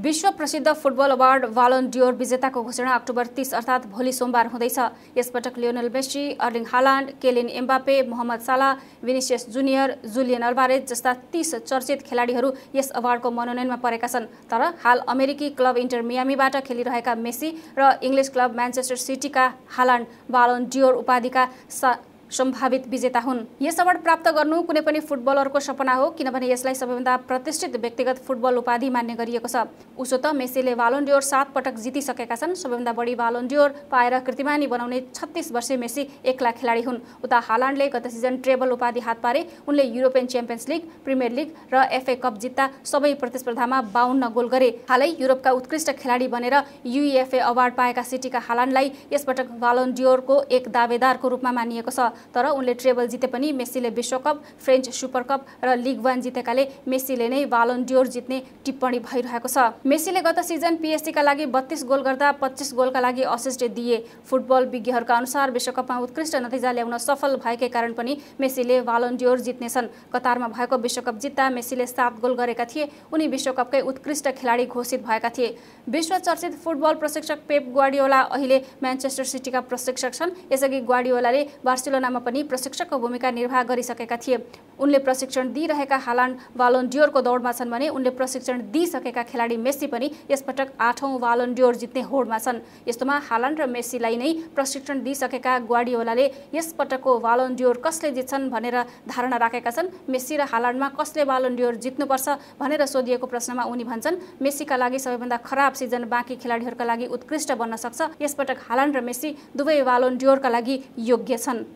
विश्व प्रसिद्ध football award Dior विजेताको घोषणा अक्टोबर तिस अर्थात् भोलि सोमबार हुँदैछ यसपटक Lionel Messi Erling Haaland Kylian Mbappe Mohamed Salah Vinicius junior Julian अल्बारेज जस्ता तीस चर्चित खेलाडीहरू यस अवार्डको मनोनयनमा परेका छन् तर हाल अमेरिकी क्लब इन्टर मियामीबाट खेलिरहेका मेसी र इङ्ग्लिस क्लब म्यान्चेस्टर सिटीका हालान्ड डियोर उपाधिका सा सम्भावित विजेता हुन् यस अवार्ड प्राप्त गर्नु कुनै पनि फुटबलरको सपना हो किनभने यसलाई सबैभन्दा प्रतिष्ठित व्यक्तिगत फुटबल उपाधि मान्य गरिएको छ उसो त मेसीले भालोन्डियोर सात पटक जितिसकेका छन् सबैभन्दा बढी भालोन्डियोर पाएर कृतिमानी बनाउने छत्तिस वर्षीय मेसी एक्ला खेलाडी हुन् उता हालान्डले गत सिजन ट्रेबल उपाधि हात पारे उनले European Champions League Premier League र एफए कप जित्दा सबै प्रतिस्पर्धामा बाहुन्न गोल गरे हालै युरोपका उत्कृष्ट खेलाडी बनेर युइएफए अवार्ड पाएका सिटीका हालान्डलाई यसपटक भालोन्डियोरको एक दावेदारको रूपमा मानिएको छ तर उनले ट्रेबल जिते पनि मेस्सीले विश्वकप फ्रेन्च सुपर कप र लिग वान जितेकाले मेस्सीले नै बालन्ड्योर जित्ने टिप्पणी भइरहेको छ मेस्सीले गत सिजन पिएससीका लागि बत्तीस गोल गर्दा पच्चिस गोलका लागि असिस्ट दिए फुटबल विज्ञहरूका अनुसार विश्वकपमा उत्कृष्ट नतिजा ल्याउन सफल भएकै कारण पनि मेस्सीले भालोन्ड्योर जित्नेछन् कतारमा भएको विश्वकप जित्दा मेस्सीले सात गोल गरेका थिए उनी विश्वकपकै उत्कृष्ट खेलाडी घोषित भएका थिए विश्व चर्चित फुटबल प्रशिक्षक पेप ग्वाडियोला अहिले म्यान्चेस्टर सिटीका प्रशिक्षक छन् यसअघि ग्वाडियोलाले बार्सिलोना संस्थामा पनि प्रशिक्षकको भूमिका निर्वाह गरिसकेका थिए उनले प्रशिक्षण दिइरहेका हालान्ड भालोन्डियोरको दौडमा छन् भने उनले प्रशिक्षण दिइसकेका खेलाडी मेस्सी पनि यसपटक आठौँ भालोन्डियोर जित्ने होडमा छन् यस्तोमा हालान्ड र मेस्सीलाई नै प्रशिक्षण दिइसकेका ग्वाडियोलाले यसपटकको भालोन्डियोर कसले जित्छन् भनेर धारणा राखेका छन् मेस्सी र हालान्डमा कसले भालोन्डियोर जित्नुपर्छ भनेर सोधिएको प्रश्नमा उनी भन्छन् मेस्सीका लागि सबैभन्दा खराब सिजन बाँकी खेलाडीहरूका लागि उत्कृष्ट बन्न सक्छ यसपटक हालान्ड र मेस्सी दुवै भालोन्डियोरका लागि योग्य छन्